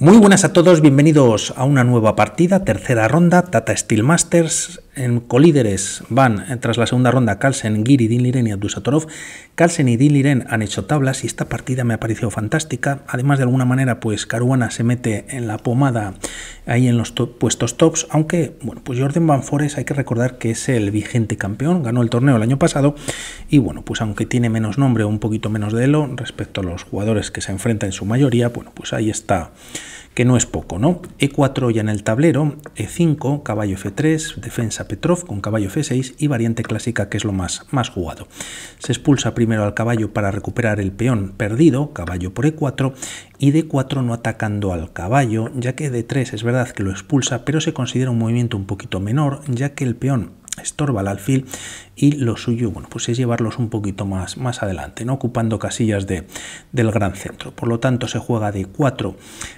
Muy buenas a todos, bienvenidos a una nueva partida, tercera ronda, Tata Steel Masters, en colíderes van eh, tras la segunda ronda Carlsen, Giri, Dinliren y Abdusatorov. Carlsen y Dinliren han hecho tablas y esta partida me ha parecido fantástica. Además, de alguna manera, pues Caruana se mete en la pomada ahí en los puestos tops, aunque, bueno, pues Jordan Van Forest hay que recordar que es el vigente campeón, ganó el torneo el año pasado y, bueno, pues aunque tiene menos nombre, o un poquito menos de elo respecto a los jugadores que se enfrenta en su mayoría, bueno, pues ahí está que no es poco, ¿no? E4 ya en el tablero, E5, caballo F3, defensa Petrov con caballo F6 y variante clásica que es lo más, más jugado. Se expulsa primero al caballo para recuperar el peón perdido, caballo por E4, y D4 no atacando al caballo, ya que D3 es verdad que lo expulsa, pero se considera un movimiento un poquito menor, ya que el peón estorba el alfil y lo suyo bueno pues es llevarlos un poquito más más adelante no ocupando casillas de, del gran centro por lo tanto se juega de 4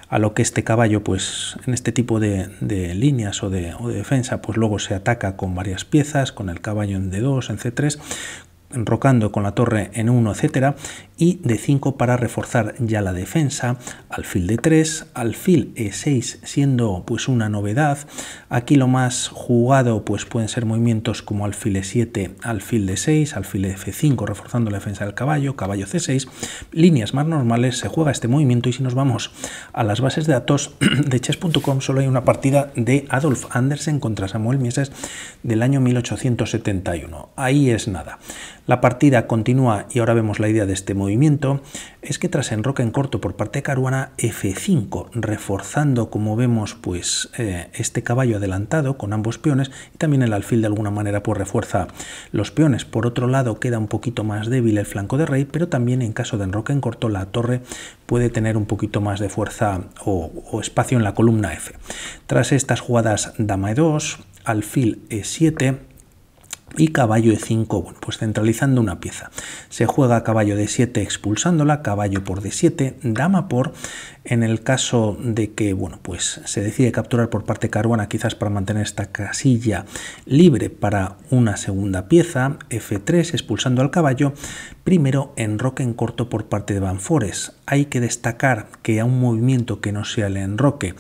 a lo que este caballo pues en este tipo de, líneas o de, o de, defensa pues luego se ataca con varias piezas con el caballo en d2 en c3 rocando con la torre en 1, etcétera Y de 5 para reforzar ya la defensa, alfil de 3, alfil e6 siendo pues una novedad. Aquí lo más jugado pues pueden ser movimientos como alfil e7, alfil de 6, alfil f5 reforzando la defensa del caballo, caballo c6. Líneas más normales se juega este movimiento y si nos vamos a las bases de datos de chess.com solo hay una partida de Adolf Andersen contra Samuel mieses del año 1871. Ahí es nada. La partida continúa, y ahora vemos la idea de este movimiento, es que tras enroque en corto por parte de Caruana, F5, reforzando, como vemos, pues eh, este caballo adelantado con ambos peones, y también el alfil de alguna manera pues refuerza los peones. Por otro lado, queda un poquito más débil el flanco de rey, pero también en caso de enroque en corto, la torre puede tener un poquito más de fuerza o, o espacio en la columna F. Tras estas jugadas, dama E2, alfil E7, y caballo e5, bueno, pues centralizando una pieza. Se juega caballo de 7 expulsándola, caballo por d7, dama por, en el caso de que, bueno, pues se decide capturar por parte caruana quizás para mantener esta casilla libre para una segunda pieza, f3 expulsando al caballo, Primero, enroque en corto por parte de Banfores. Hay que destacar que a un movimiento que no sea el enroque,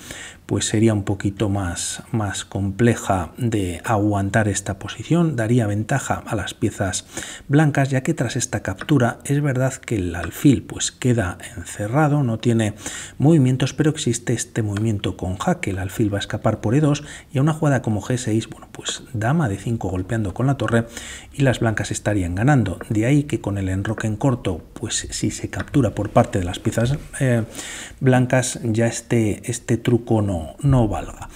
pues sería un poquito más, más compleja de aguantar esta posición, daría ventaja a las piezas blancas, ya que tras esta captura es verdad que el alfil pues queda encerrado, no tiene movimientos, pero existe este movimiento con jaque, el alfil va a escapar por E2 y a una jugada como G6, bueno, pues dama de 5 golpeando con la torre y las blancas estarían ganando, de ahí que con el roque en corto, pues si se captura por parte de las piezas eh, blancas, ya este, este truco no, no valga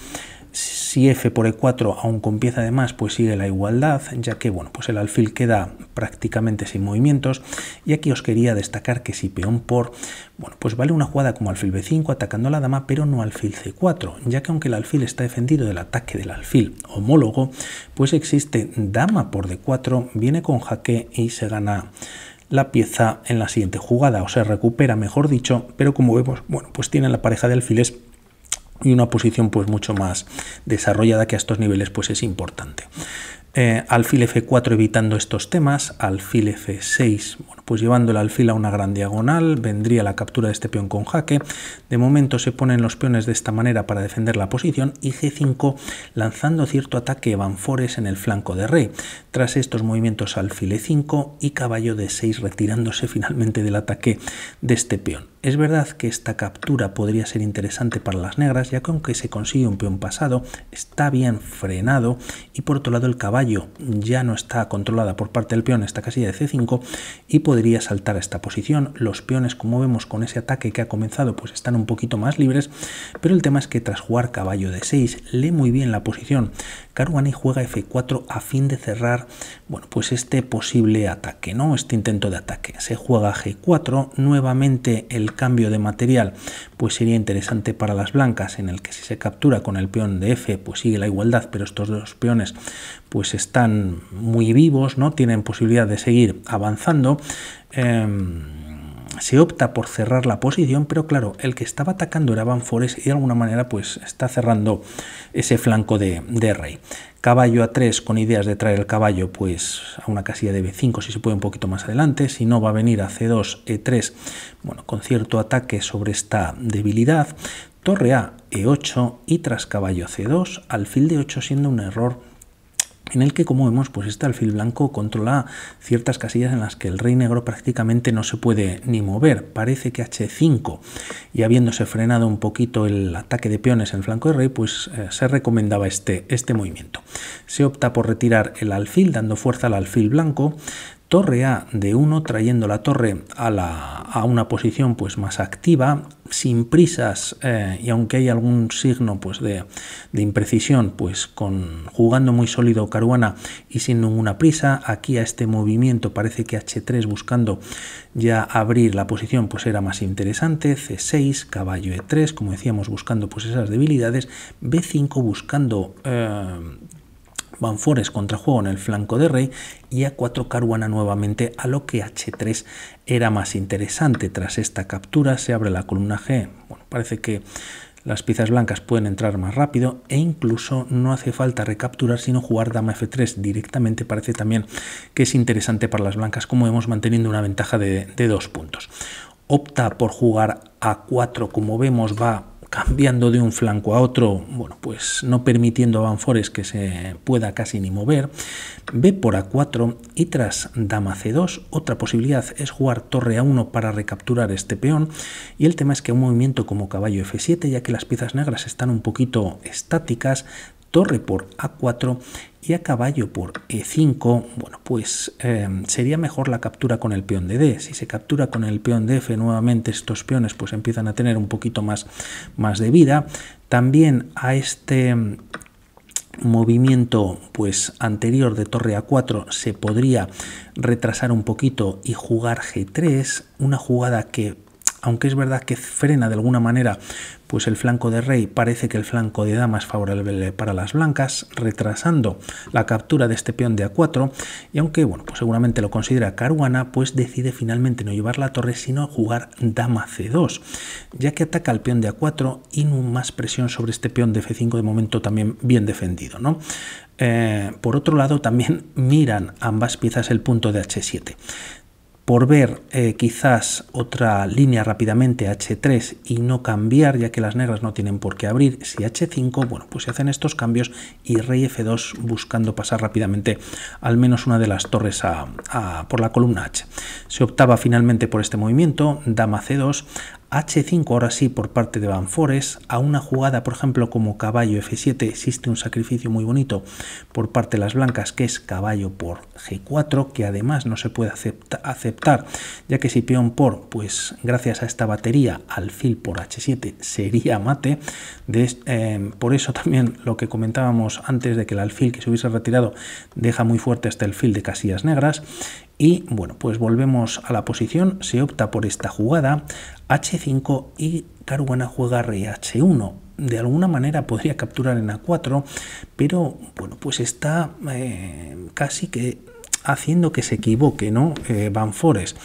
si f por e4 aún con pieza de más, pues sigue la igualdad, ya que bueno, pues el alfil queda prácticamente sin movimientos. Y aquí os quería destacar que si peón por, bueno, pues vale una jugada como alfil b5 atacando a la dama, pero no alfil c4, ya que aunque el alfil está defendido del ataque del alfil homólogo, pues existe dama por d4, viene con jaque y se gana la pieza en la siguiente jugada, o se recupera, mejor dicho, pero como vemos, bueno, pues tiene la pareja de alfiles y una posición pues mucho más desarrollada que a estos niveles pues es importante. Eh, alfil F4 evitando estos temas, alfil F6, pues llevando el alfil a una gran diagonal, vendría la captura de este peón con jaque, de momento se ponen los peones de esta manera para defender la posición y G5 lanzando cierto ataque Banfores en el flanco de rey, tras estos movimientos alfil E5 y caballo D6 retirándose finalmente del ataque de este peón. Es verdad que esta captura podría ser interesante para las negras, ya que aunque se consigue un peón pasado, está bien frenado y por otro lado el caballo ya no está controlada por parte del peón esta casilla de C5 y podría saltar a esta posición. Los peones, como vemos con ese ataque que ha comenzado, pues están un poquito más libres, pero el tema es que tras jugar caballo de 6 lee muy bien la posición. Caruani juega F4 a fin de cerrar, bueno, pues este posible ataque, ¿no? Este intento de ataque. Se juega G4, nuevamente el cambio de material, pues sería interesante para las blancas, en el que si se captura con el peón de F, pues sigue la igualdad, pero estos dos peones pues están muy vivos, ¿no? Tienen posibilidad de seguir avanzando. Em, se opta por cerrar la posición, pero claro, el que estaba atacando era Van Forest y de alguna manera pues está cerrando ese flanco de, rey. Caballo a 3 con ideas de traer el caballo pues a una casilla de B5 si se puede un poquito más adelante, si no va a venir a C2, E3, bueno, con cierto ataque sobre esta debilidad. Torre A, E8 y tras caballo C2, alfil de 8 siendo un error en el que, como vemos, pues este alfil blanco controla ciertas casillas en las que el rey negro prácticamente no se puede ni mover. Parece que H5, y habiéndose frenado un poquito el ataque de peones en el flanco de rey, pues eh, se recomendaba este, este movimiento. Se opta por retirar el alfil, dando fuerza al alfil blanco, torre A de 1 trayendo la torre a, la, a una posición pues más activa sin prisas eh, y aunque hay algún signo pues de, de, imprecisión pues con jugando muy sólido Caruana y sin ninguna prisa aquí a este movimiento parece que H3 buscando ya abrir la posición pues era más interesante C6 caballo E3 como decíamos buscando pues esas debilidades B5 buscando eh, contra contrajuego en el flanco de rey y a4 Caruana nuevamente a lo que h3 era más interesante. Tras esta captura se abre la columna G. Bueno, parece que las piezas blancas pueden entrar más rápido e incluso no hace falta recapturar sino jugar dama f3 directamente parece también que es interesante para las blancas como vemos manteniendo una ventaja de, de dos puntos opta por jugar a4 como vemos va cambiando de un flanco a otro, bueno, pues no permitiendo a Forest que se pueda casi ni mover. B por A4 y tras dama C2, otra posibilidad es jugar torre A1 para recapturar este peón. Y el tema es que un movimiento como caballo F7, ya que las piezas negras están un poquito estáticas, torre por a4 y a caballo por e5, bueno, pues em, sería mejor la captura con el peón de d. Si se captura con el peón de f, nuevamente estos peones pues empiezan a tener un poquito más, más de vida. También a este em, movimiento pues anterior de torre a4 se podría retrasar un poquito y jugar g3, una jugada que aunque es verdad que frena de alguna manera pues el flanco de rey parece que el flanco de dama es favorable para las blancas, retrasando la captura de este peón de a4 y aunque bueno, pues seguramente lo considera Caruana, pues decide finalmente no llevar la torre sino jugar dama c2, ya que ataca al peón de a4 y más presión sobre este peón de f5 de momento también bien defendido, ¿no? Eh, por otro lado, también miran ambas piezas el punto de h7 por ver eh, quizás otra línea rápidamente H3 y no cambiar, ya que las negras no tienen por qué abrir. Si H5, bueno, pues se hacen estos cambios y rey F2 buscando pasar rápidamente al menos una de las torres a, por la columna H. Se optaba finalmente por este movimiento, dama C2, H5 ahora sí por parte de Banfores, a una jugada por ejemplo como caballo F7 existe un sacrificio muy bonito por parte de las blancas que es caballo por G4 que además no se puede aceptar ya que si peón por pues gracias a esta batería alfil por H7 sería mate eh, por eso también lo que comentábamos antes de que el alfil que se hubiese retirado deja muy fuerte hasta este el fil de casillas negras y bueno, pues volvemos a la posición, se opta por esta jugada, H5 y Caruana juega rey H1. De alguna manera podría capturar en A4, pero bueno, pues está eh, casi que haciendo que se equivoque, ¿no? Eh, Van Forest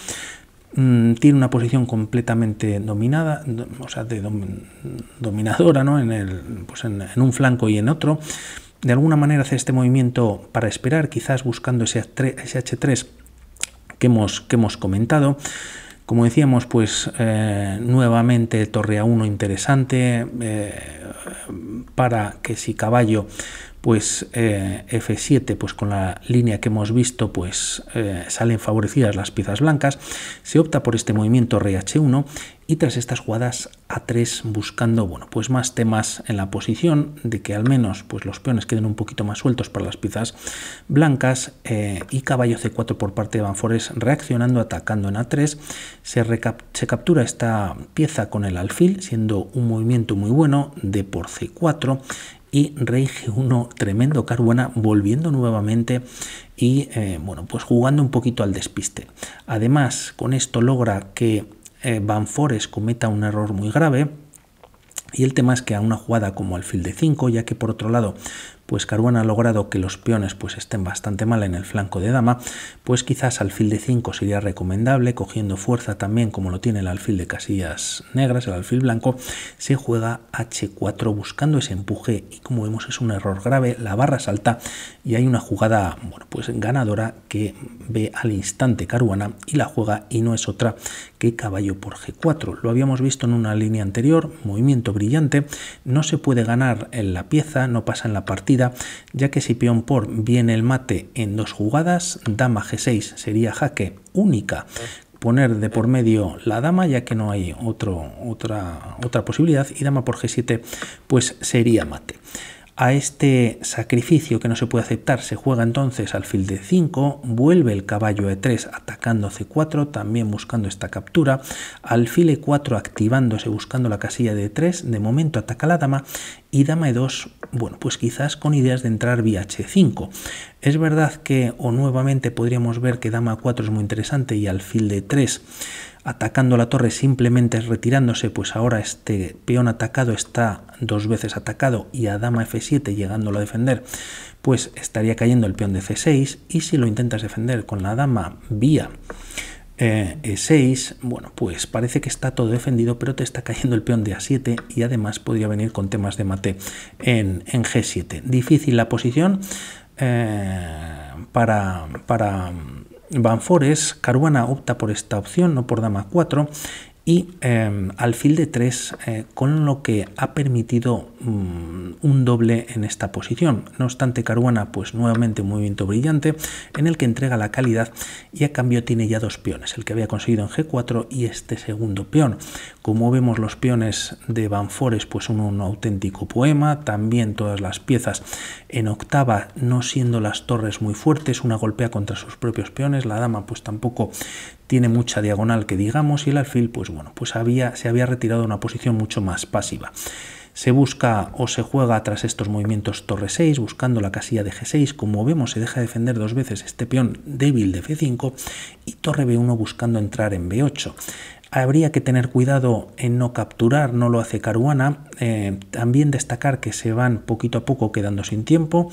mm, tiene una posición completamente dominada, o sea, de dominadora, ¿no? En, el, pues un flanco y en otro. De alguna manera hace este movimiento para esperar, quizás buscando ese H3 que hemos, que hemos comentado. Como decíamos, pues eh, nuevamente torre a uno interesante eh, para que si caballo pues eh, F7, pues con la línea que hemos visto, pues eh, salen favorecidas las piezas blancas, se opta por este movimiento rey H1 y tras estas jugadas A3 buscando, bueno, pues más temas en la posición de que al menos pues los peones queden un poquito más sueltos para las piezas blancas eh, y caballo C4 por parte de Banfores reaccionando, atacando en A3, se, se captura esta pieza con el alfil siendo un movimiento muy bueno de por C4 y g1 tremendo Caruana volviendo nuevamente y eh, bueno pues jugando un poquito al despiste. Además con esto logra que eh, van forest cometa un error muy grave y el tema es que a una jugada como alfil de 5, ya que por otro lado pues Caruana ha logrado que los peones pues estén bastante mal en el flanco de dama, pues quizás alfil de 5 sería recomendable, cogiendo fuerza también como lo tiene el alfil de casillas negras, el alfil blanco, se juega h4 buscando ese empuje y como vemos es un error grave, la barra salta y hay una jugada bueno, pues ganadora que ve al instante Caruana y la juega y no es otra que caballo por g4. Lo habíamos visto en una línea anterior, movimiento brillante, no se puede ganar en la pieza, no pasa en la partida, ya que si peón por viene el mate en dos jugadas, dama g6 sería jaque única, poner de por medio la dama, ya que no hay otra otra, otra posibilidad, y dama por g7 pues sería mate a este sacrificio que no se puede aceptar. Se juega entonces alfil de 5, vuelve el caballo e3 atacando c4, también buscando esta captura, alfil e4 activándose buscando la casilla de 3, de momento ataca la dama y dama e2, bueno, pues quizás con ideas de entrar vía h5. Es verdad que o nuevamente podríamos ver que dama 4 es muy interesante y alfil de 3 atacando la torre simplemente retirándose, pues ahora este peón atacado está dos veces atacado y a dama f7 llegándolo a defender, pues estaría cayendo el peón de c6 y si lo intentas defender con la dama vía e6, eh, e bueno, pues parece que está todo defendido, pero te está cayendo el peón de a7 y además podría venir con temas de mate en, g7. Difícil la posición eh, para, para Banfores, Caruana opta por esta opción, no por dama 4, y em, al alfil de 3 eh, con lo que ha permitido mm, un doble en esta posición. No obstante Caruana pues nuevamente un movimiento brillante en el que entrega la calidad y a cambio tiene ya dos peones, el que había conseguido en G4 y este segundo peón. Como vemos los peones de Banfores pues son un auténtico poema, también todas las piezas en octava no siendo las torres muy fuertes, una golpea contra sus propios peones, la dama pues tampoco tiene mucha diagonal que digamos y el alfil pues bueno, pues había, se había retirado a una posición mucho más pasiva. Se busca o se juega tras estos movimientos torre 6, buscando la casilla de G6. Como vemos, se deja defender dos veces este peón débil de F5 y torre B1 buscando entrar en B8. Habría que tener cuidado en no capturar, no lo hace Caruana. Eh, también destacar que se van poquito a poco quedando sin tiempo.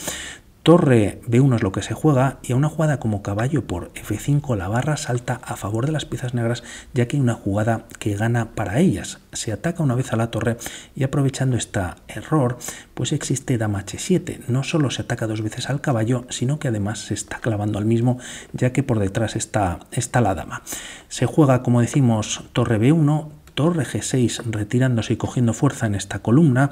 Torre B1 es lo que se juega y a una jugada como caballo por F5 la barra salta a favor de las piezas negras ya que hay una jugada que gana para ellas. Se ataca una vez a la torre y aprovechando este error pues existe dama H7. No solo se ataca dos veces al caballo sino que además se está clavando al mismo ya que por detrás está, está la dama. Se juega como decimos torre B1 torre G6 retirándose y cogiendo fuerza en esta columna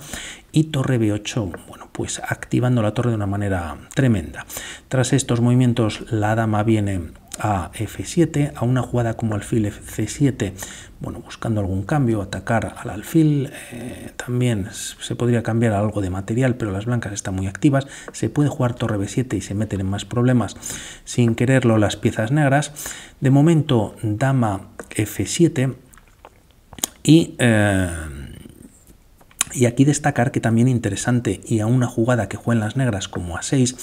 y torre B8, bueno, pues activando la torre de una manera tremenda. Tras estos movimientos la dama viene a F7, a una jugada como alfil C7, bueno, buscando algún cambio, atacar al alfil, eh, también se podría cambiar algo de material, pero las blancas están muy activas, se puede jugar torre B7 y se meten en más problemas sin quererlo las piezas negras, de momento dama F7, eh, y, aquí destacar que también interesante y a una jugada que juegan las negras como a 6,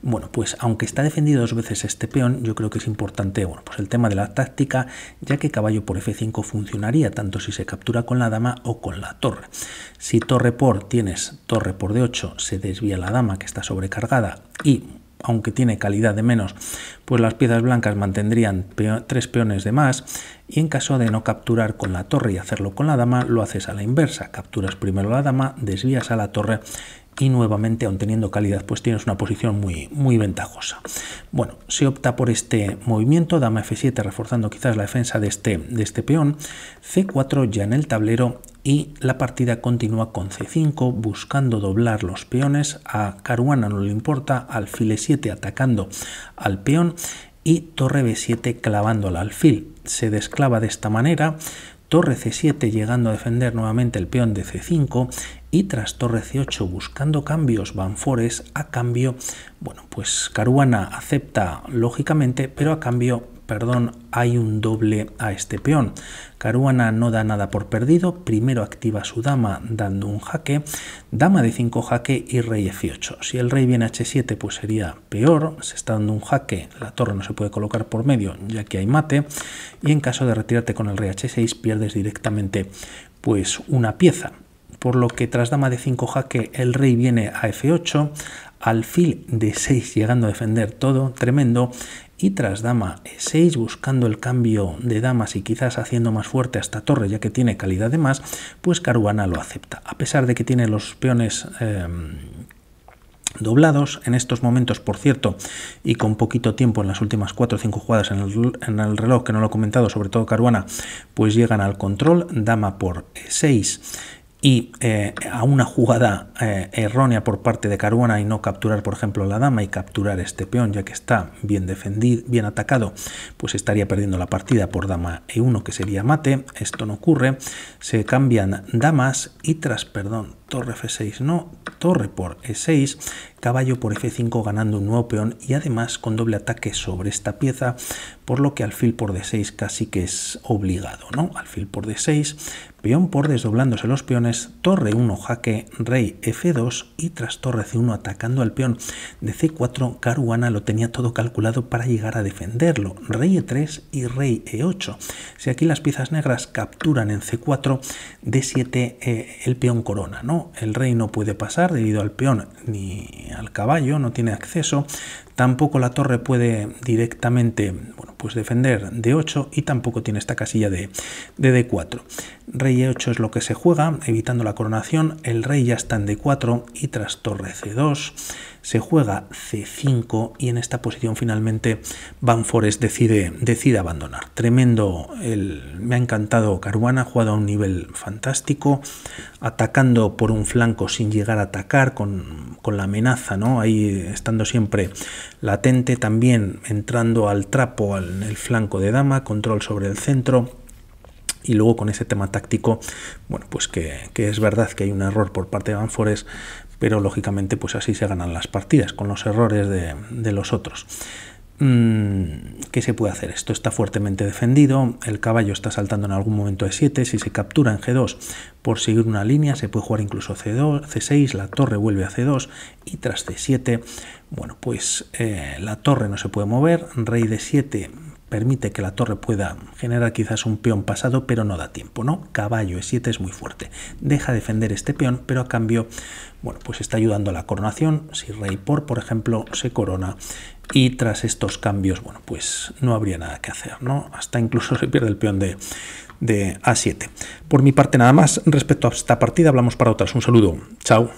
bueno, pues aunque está defendido dos veces este peón, yo creo que es importante, bueno, pues el tema de la táctica, ya que caballo por F5 funcionaría tanto si se captura con la dama o con la torre. Si torre por tienes torre por D8, se desvía la dama que está sobrecargada y aunque tiene calidad de menos, pues las piezas blancas mantendrían tres peones de más y en caso de no capturar con la torre y hacerlo con la dama, lo haces a la inversa, capturas primero la dama, desvías a la torre y nuevamente aun teniendo calidad pues tienes una posición muy, muy ventajosa. Bueno, se opta por este movimiento, dama f7 reforzando quizás la defensa de este, de este peón, c4 ya en el tablero y la partida continúa con c5 buscando doblar los peones, a Caruana no le importa, alfil e7 atacando al peón y torre b7 clavando al alfil. Se desclava de esta manera, torre c7 llegando a defender nuevamente el peón de c5 y tras torre c8 buscando cambios Banfores a cambio, bueno, pues Caruana acepta lógicamente, pero a cambio, perdón, hay un doble a este peón. Caruana no da nada por perdido, primero activa su dama dando un jaque, dama de 5 jaque y rey f8. Si el rey viene h7 pues sería peor, se está dando un jaque, la torre no se puede colocar por medio ya que hay mate y en caso de retirarte con el rey h6 pierdes directamente pues una pieza por lo que tras dama de 5 jaque el rey viene a f8, alfil de 6 llegando a defender todo, tremendo, y tras dama e6 buscando el cambio de damas y quizás haciendo más fuerte a esta torre ya que tiene calidad de más, pues Caruana lo acepta. A pesar de que tiene los peones... Em, doblados en estos momentos por cierto y con poquito tiempo en las últimas 4 o 5 jugadas en el, en el, reloj que no lo he comentado sobre todo Caruana pues llegan al control dama por e6 y eh, a una jugada eh, errónea por parte de Caruana y no capturar, por ejemplo, la dama y capturar este peón, ya que está bien defendido, bien atacado, pues estaría perdiendo la partida por dama e1, que sería mate. Esto no ocurre. Se cambian damas y tras, perdón, torre f6, no, torre por e6, caballo por f5 ganando un nuevo peón y además con doble ataque sobre esta pieza, por lo que alfil por d6 casi que es obligado, ¿no? Alfil por d6, peón por desdoblándose los peones, torre 1 jaque, rey f2 y tras torre c1 atacando al peón de c4, Caruana lo tenía todo calculado para llegar a defenderlo, rey e3 y rey e8. Si aquí las piezas negras capturan en c4, d7 eh, el peón corona, ¿no? el rey no puede pasar debido al peón ni al caballo, no tiene acceso, tampoco la torre puede directamente pues defender d 8 y tampoco tiene esta casilla de, de D4. Rey E8 es lo que se juega, evitando la coronación, el rey ya está en D4 y tras torre C2 se juega C5 y en esta posición finalmente Van Forest decide, decide abandonar. Tremendo, el, me ha encantado Caruana, ha jugado a un nivel fantástico, atacando por un flanco sin llegar a atacar, con, la amenaza, ¿no? ahí estando siempre latente, también entrando al trapo en el flanco de dama, control sobre el centro y luego con ese tema táctico, bueno, pues que, que, es verdad que hay un error por parte de Van Forest, pero lógicamente pues así se ganan las partidas, con los errores de, los otros. Mm, ¿Qué se puede hacer? Esto está fuertemente defendido, el caballo está saltando en algún momento de 7, si se captura en G2 por seguir una línea, se puede jugar incluso c 6 la torre vuelve a C2 y tras C7, bueno, pues eh, la torre no se puede mover, rey de 7 permite que la torre pueda generar quizás un peón pasado, pero no da tiempo, ¿no? Caballo e7 es muy fuerte. Deja defender este peón, pero a cambio, bueno, pues está ayudando a la coronación. Si rey por, por ejemplo, se corona y tras estos cambios, bueno, pues no habría nada que hacer, ¿no? Hasta incluso se pierde el peón de, de A7. Por mi parte nada más, respecto a esta partida hablamos para otras. Un saludo, chao.